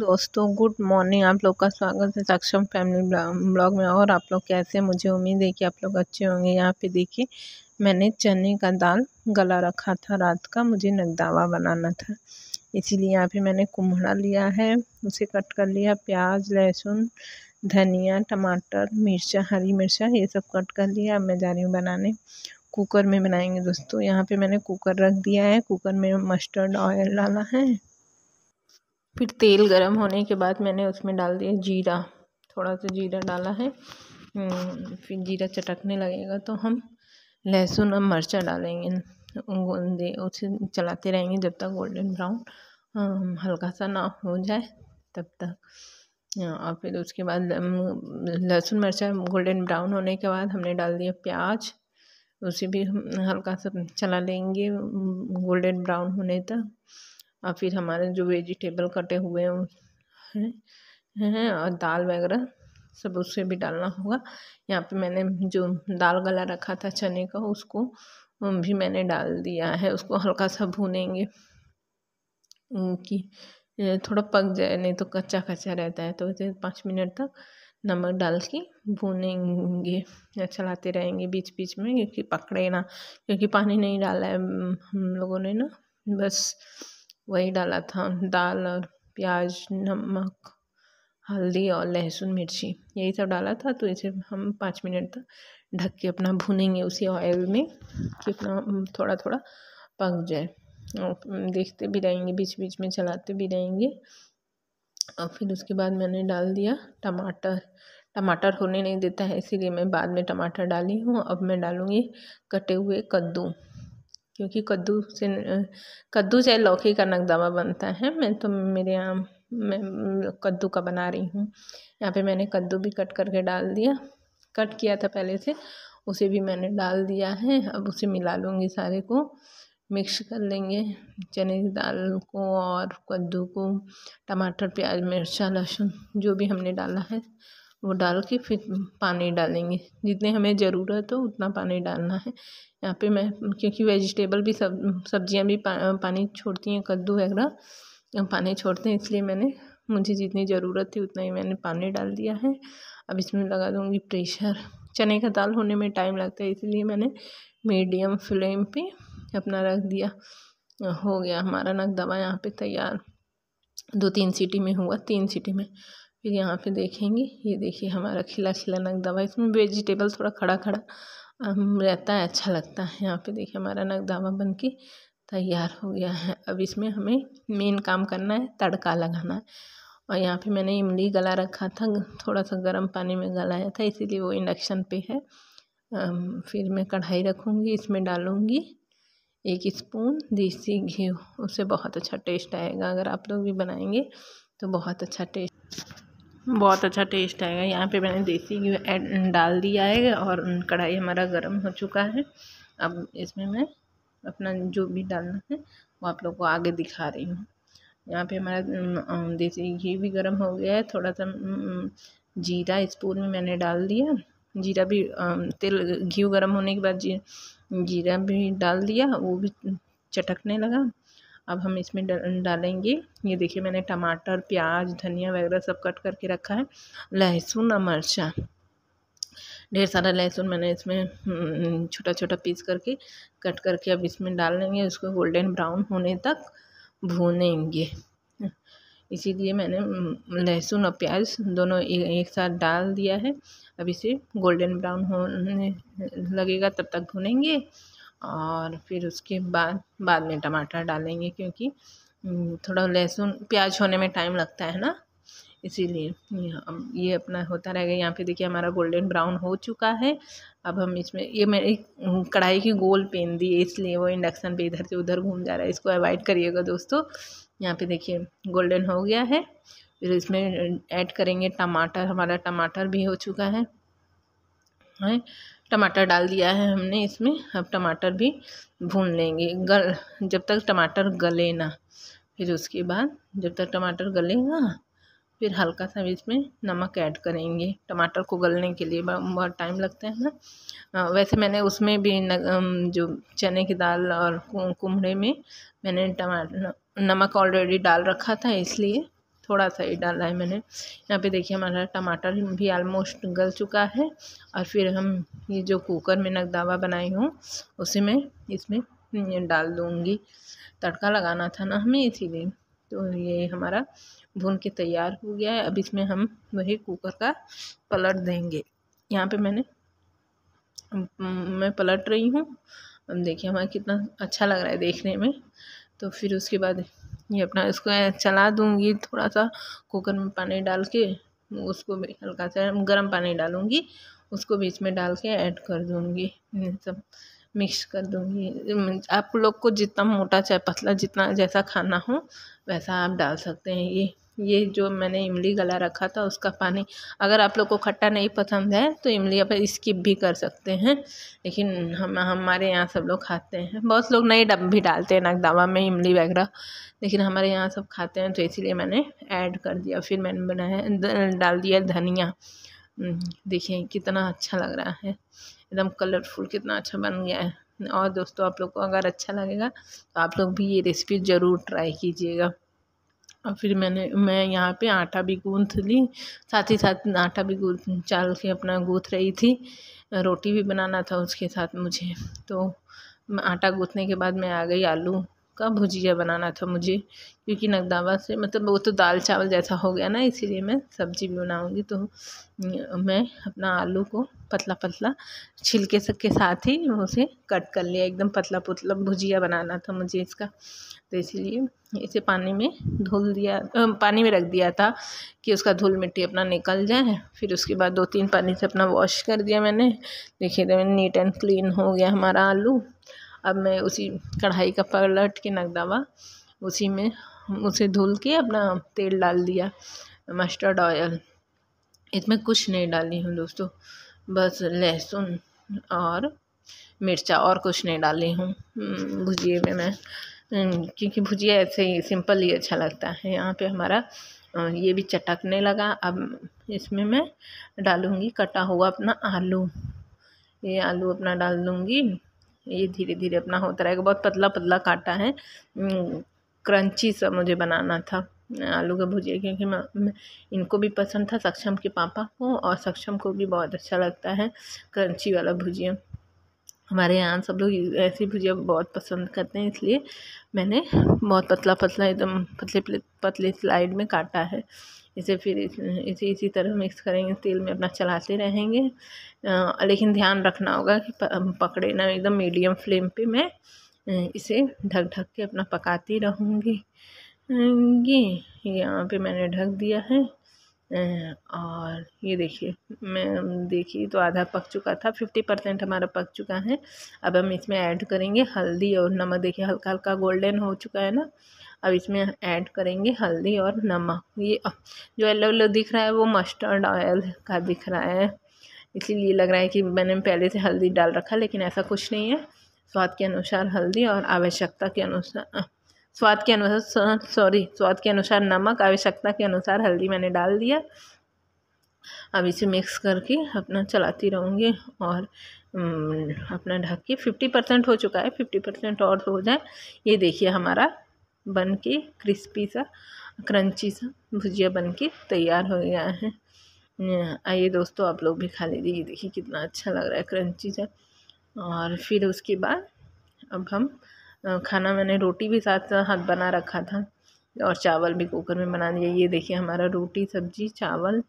दोस्तों good morning आप लोग का स्वागत है सक्षम फैमिली ब्लॉग में और आप लोग कैसे मुझे उम्मीद है कि आप लोग अच्छे होंगे यहाँ पे देखिए मैंने चने का दाल गला रखा था रात का मुझे नगदावा बनाना था इसीलिए यहाँ पे मैंने कुम्हड़ा लिया है उसे कट कर लिया प्याज लहसुन धनिया टमाटर मिर्चा हरी मिर्चा ये सब कट कर लिया अब मैं जा रही हूँ बनाने कुकर में बनाएंगे दोस्तों यहाँ पे मैंने कुकर रख दिया है कुकर में मस्टर्ड ऑयल डाला है फिर तेल गरम होने के बाद मैंने उसमें डाल दिया जीरा थोड़ा सा जीरा डाला है हम्म, फिर जीरा चटकने लगेगा तो हम लहसुन और मिर्चा डालेंगे उसे चलाते रहेंगे जब तक गोल्डन ब्राउन हल्का सा ना हो जाए तब तक हाँ, और फिर उसके बाद लहसुन मिर्चा गोल्डन ब्राउन होने के बाद हमने डाल दिया प्याज उसे भी हम हल्का सा चला लेंगे गोल्डन ब्राउन होने तक और फिर हमारे जो वेजिटेबल कटे हुए हैं हैं और दाल वगैरह सब उससे भी डालना होगा यहाँ पे मैंने जो दाल गला रखा था चने का उसको भी मैंने डाल दिया है उसको हल्का सा भूनेंगे कि थोड़ा पक जाए नहीं तो कच्चा कच्चा रहता है तो पाँच मिनट तक नमक डाल के भूनेंगे या चलाते रहेंगे बीच बीच में क्योंकि पकड़े ना क्योंकि पानी नहीं डाला है हम लोगों ने ना बस वही डाला था दाल और प्याज नमक हल्दी और लहसुन मिर्ची यही सब डाला था तो इसे हम पाँच मिनट तक ढक के अपना भुनेंगे उसी ऑयल में कि अपना थोड़ा थोड़ा पक जाए और देखते भी रहेंगे बीच बीच में चलाते भी रहेंगे और फिर उसके बाद मैंने डाल दिया टमाटर टमाटर होने नहीं देता है इसीलिए मैं बाद में टमाटर डाली हूँ अब मैं डालूँगी कटे हुए कद्दू क्योंकि कद्दू से कद्दू से लौकी का नकदवा बनता है मैं तो मेरे यहाँ मैं कद्दू का बना रही हूँ यहाँ पे मैंने कद्दू भी कट करके डाल दिया कट किया था पहले से उसे भी मैंने डाल दिया है अब उसे मिला लूँगी सारे को मिक्स कर लेंगे चने की दाल को और कद्दू को टमाटर प्याज मिर्चा लहसुन जो भी हमने डाला है वो डाल के फिर पानी डालेंगे जितने हमें ज़रूरत हो तो उतना पानी डालना है यहाँ पे मैं क्योंकि वेजिटेबल भी सब सब्जियाँ भी पा, पानी छोड़ती हैं कद्दू वगैरह पानी छोड़ते हैं इसलिए मैंने मुझे जितनी ज़रूरत थी उतना ही मैंने पानी डाल दिया है अब इसमें लगा दूँगी प्रेशर चने का दाल होने में टाइम लगता है इसलिए मैंने मीडियम फ्लेम पर अपना रख दिया हो गया हमारा नक दवा यहाँ पर तैयार दो तीन सीटी में हुआ तीन सीटी में फिर यहाँ पे देखेंगे ये देखिए हमारा खिला खिला नग दवा इसमें वेजिटेबल थोड़ा खड़ा खड़ा रहता है अच्छा लगता है यहाँ पे देखिए हमारा नग दवा बन के तैयार हो गया है अब इसमें हमें मेन काम करना है तड़का लगाना है और यहाँ पे मैंने इमली गला रखा था थोड़ा सा गर्म पानी में गलाया था इसीलिए वो इंडक्शन पे है फिर मैं कढ़ाई रखूँगी इसमें डालूँगी एक स्पून देसी घी उससे बहुत अच्छा टेस्ट आएगा अगर आप लोग भी बनाएंगे तो बहुत अच्छा टेस्ट बहुत अच्छा टेस्ट आएगा यहाँ पे मैंने देसी घी डाल दिया है और कढ़ाई हमारा गर्म हो चुका है अब इसमें मैं अपना जो भी डालना है वो आप लोग को आगे दिखा रही हूँ यहाँ पे हमारा देसी घी भी गर्म हो गया है थोड़ा सा जीरा स्पून में मैंने डाल दिया जीरा भी तेल घी गर्म होने के बाद जी, जीरा भी डाल दिया वो भी चटकने लगा अब हम इसमें डालेंगे ये देखिए मैंने टमाटर प्याज धनिया वगैरह सब कट करके रखा है लहसुन और मिर्चा ढेर सारा लहसुन मैंने इसमें हम्म, छोटा छोटा पीस करके कट करके अब इसमें डाल लेंगे उसको गोल्डन ब्राउन होने तक भूनेंगे इसीलिए मैंने हम्म, लहसुन और प्याज दोनों एक साथ डाल दिया है अब इसे गोल्डन ब्राउन होने लगेगा तब तक भुनेंगे और फिर उसके बाद बाद में टमाटर डालेंगे क्योंकि हम्म, थोड़ा लहसुन प्याज होने में टाइम लगता है ना इसीलिए ये अपना होता रहेगा यहाँ पे देखिए हमारा गोल्डन ब्राउन हो चुका है अब हम इसमें ये मैंने हम्म, कढ़ाई की गोल पेन दी है इसलिए वो इंडक्शन पे इधर से उधर घूम जा रहा है इसको अवॉइड करिएगा दोस्तों यहाँ पे देखिए गोल्डन हो गया है फिर इसमें ऐड करेंगे टमाटर हमारा टमाटर भी हो चुका है है? टमाटर डाल दिया है हमने इसमें अब टमाटर भी भून लेंगे गल जब तक टमाटर गले ना फिर उसके बाद जब तक टमाटर गलेगा फिर हल्का सा इसमें नमक ऐड करेंगे टमाटर को गलने के लिए बहुत टाइम लगता है ना वैसे मैंने उसमें भी न, जो चने की दाल और कुम्हड़े में मैंने टमाटर नमक ऑलरेडी डाल रखा था इसलिए थोड़ा सा ही डाला है मैंने यहाँ पे देखिए हमारा टमाटर भी आलमोस्ट गल चुका है और फिर हम ये जो कुकर में नकदावा बनाई हूँ उसे मैं इसमें डाल दूँगी तड़का लगाना था ना हमें इसीलिए तो ये हमारा भून के तैयार हो गया है अब इसमें हम वही कुकर का पलट देंगे यहाँ पे मैंने मैं पलट रही हूँ अब देखिए हमारा कितना अच्छा लग रहा है देखने में तो फिर उसके बाद ये अपना इसको चला दूँगी थोड़ा सा कुकर में पानी डाल के उसको भी हल्का सा गर्म पानी डालूँगी उसको बीच में डाल के ऐड कर दूँगी सब मिक्स कर दूँगी आप लोग को जितना मोटा चाहे पतला जितना जैसा खाना हो वैसा आप डाल सकते हैं ये ये जो मैंने इमली गला रखा था उसका पानी अगर आप लोग को खट्टा नहीं पसंद है तो इमली आप स्किप भी कर सकते हैं लेकिन हम हमारे यहाँ सब लोग खाते हैं बहुत लोग नए डब भी डालते हैं नकदावा में इमली वगैरह लेकिन हमारे यहाँ सब खाते हैं तो इसीलिए मैंने ऐड कर दिया फिर मैंने बनाया डाल दिया धनिया देखिए कितना अच्छा लग रहा है एकदम कलरफुल कितना अच्छा बन गया है और दोस्तों आप लोग को अगर अच्छा लगेगा तो आप लोग भी ये रेसिपी ज़रूर ट्राई कीजिएगा और फिर मैंने मैं यहाँ पे आटा भी गूँथ ली साथ ही साथ आटा भी गूँथ चाल के अपना गूँथ रही थी रोटी भी बनाना था उसके साथ मुझे तो आटा गूँथने के बाद मैं आ गई आलू का भुजिया बनाना था मुझे क्योंकि नकदावा से मतलब वो तो दाल चावल जैसा हो गया ना इसीलिए मैं सब्जी भी बनाऊंगी तो मैं अपना आलू को पतला पतला छिलके के साथ ही उसे कट कर लिया एकदम पतला पुतला भुजिया बनाना था मुझे इसका तो इसीलिए इसे पानी में धुल दिया पानी में रख दिया था कि उसका धूल मिट्टी अपना निकल जाए फिर उसके बाद दो तीन पानी से अपना वॉश कर दिया मैंने देखिए तो नीट एंड क्लीन हो गया हमारा आलू अब मैं उसी कढ़ाई का पलट के नगदावा उसी में उसे धुल के अपना तेल डाल दिया मस्टर्ड ऑयल इसमें कुछ नहीं डाली हूँ दोस्तों बस लहसुन और मिर्चा और कुछ नहीं डाली हूँ हम्म, भुजिए में मैं हम्म, क्योंकि भुजिया ऐसे ही सिंपल ही अच्छा लगता है यहाँ पे हमारा ये भी चटकने लगा अब इसमें मैं डालूँगी कटा हुआ अपना आलू ये आलू अपना डाल दूँगी ये धीरे धीरे अपना होता रहेगा बहुत पतला पतला काटा है क्रंची सा मुझे बनाना था आलू का भुजिया क्योंकि मैं इनको भी पसंद था सक्षम के पापा को और सक्षम को भी बहुत अच्छा लगता है क्रंची वाला भुजिया हमारे यहाँ सब लोग ऐसी भुजिया बहुत पसंद करते हैं इसलिए मैंने बहुत पतला पतला एकदम पतले पतले स्लाइड में काटा है इसे फिर इसे इसी तरह मिक्स करेंगे तेल में अपना चलाते रहेंगे आ, लेकिन ध्यान रखना होगा कि पकड़े ना एकदम मीडियम फ्लेम पे मैं इसे ढक ढक के अपना पकाती रहूँगी ये यहाँ पे मैंने ढक दिया है और ये देखिए मैं देखिए तो आधा पक चुका था फिफ्टी परसेंट हमारा पक चुका है अब हम इसमें ऐड करेंगे हल्दी और नमक देखिए हल्का हल्का गोल्डन हो चुका है ना अब इसमें ऐड करेंगे हल्दी और नमक ये जो येलो येलो दिख रहा है वो मस्टर्ड ऑयल का दिख रहा है इसीलिए लग रहा है कि मैंने पहले से हल्दी डाल रखा लेकिन ऐसा कुछ नहीं है स्वाद के अनुसार हल्दी और आवश्यकता के अनुसार स्वाद के अनुसार सॉरी स्वाद के अनुसार नमक आवश्यकता के अनुसार हल्दी मैंने डाल दिया अब इसे मिक्स करके अपना चलाती रहूँगी और हम्म, अपना ढक के फिफ्टी परसेंट हो चुका है फिफ्टी परसेंट और हो जाए ये देखिए हमारा बन के क्रिस्पी सा क्रंची सा भुजिया बन के तैयार हो गया है आइए दोस्तों आप लोग भी खा लीजिए ये देखिए कितना अच्छा लग रहा है क्रंची सा और फिर उसके बाद अब हम खाना मैंने रोटी भी साथ साथ बना रखा था और चावल भी कुकर में बना दिया ये देखिए हमारा रोटी सब्जी चावल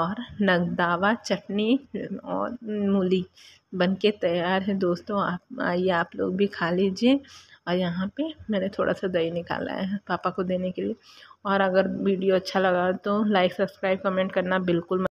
और नगदावा चटनी और मूली बन के तैयार है दोस्तों आप आइए आप लोग भी खा लीजिए और यहाँ पे मैंने थोड़ा सा दही निकाला है पापा को देने के लिए और अगर वीडियो अच्छा लगा तो लाइक सब्सक्राइब कमेंट करना बिल्कुल